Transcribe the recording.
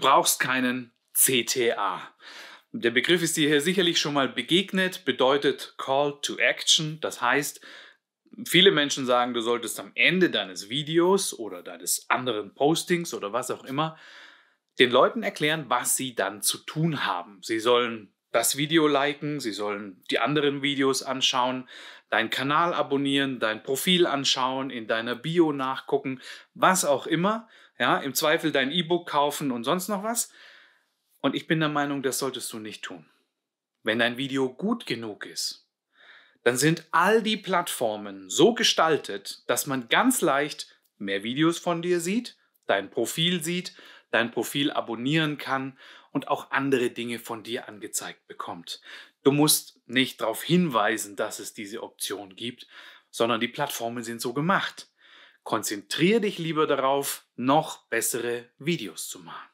brauchst keinen CTA. Der Begriff ist dir hier sicherlich schon mal begegnet, bedeutet Call to Action. Das heißt, viele Menschen sagen, du solltest am Ende deines Videos oder deines anderen Postings oder was auch immer den Leuten erklären, was sie dann zu tun haben. Sie sollen das Video liken, sie sollen die anderen Videos anschauen, deinen Kanal abonnieren, dein Profil anschauen, in deiner Bio nachgucken, was auch immer. Ja, im Zweifel dein E-Book kaufen und sonst noch was. Und ich bin der Meinung, das solltest du nicht tun. Wenn dein Video gut genug ist, dann sind all die Plattformen so gestaltet, dass man ganz leicht mehr Videos von dir sieht dein Profil sieht, dein Profil abonnieren kann und auch andere Dinge von dir angezeigt bekommt. Du musst nicht darauf hinweisen, dass es diese Option gibt, sondern die Plattformen sind so gemacht. Konzentriere dich lieber darauf, noch bessere Videos zu machen.